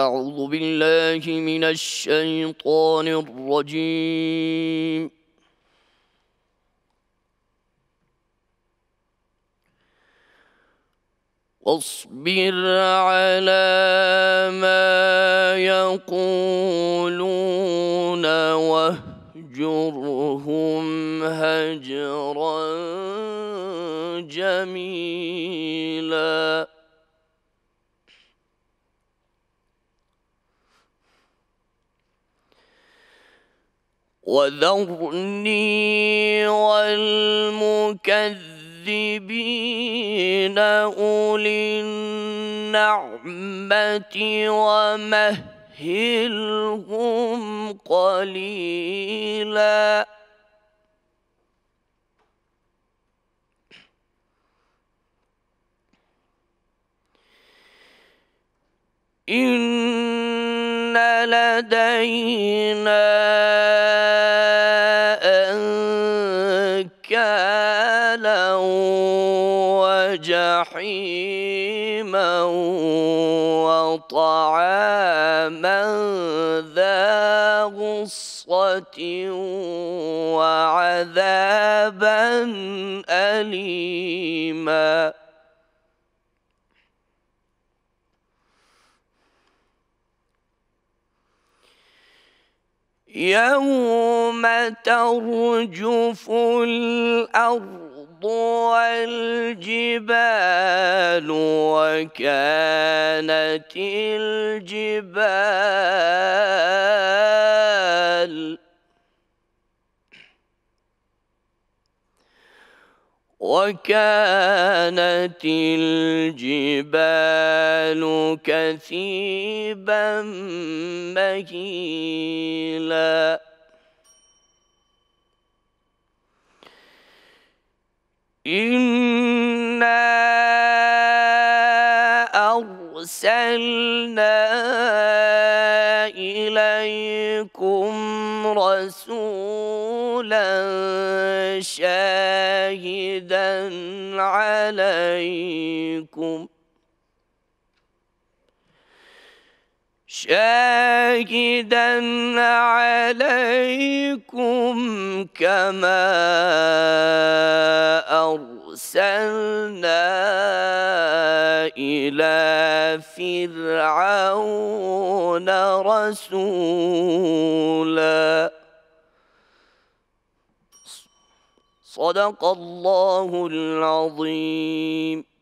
أعوذ بالله من الشيطان الرجيم واصبر على ما يقولون واهجرهم هجرا جميلا وذرني والمكذبين أولي النعمة ومهلهم قليلا إن لدينا نكالا وجحيما وطعاما ذا غصة وعذابا أليما يوم ترجف الارض والجبال وكانت الجبال وكانت الجبال كثيبا مهيلا إن أرسلنا إليكم رسولا شاهدا عليكم شاهدا عليكم كما أرسلنا إلى فرعون رسولا صدق الله العظيم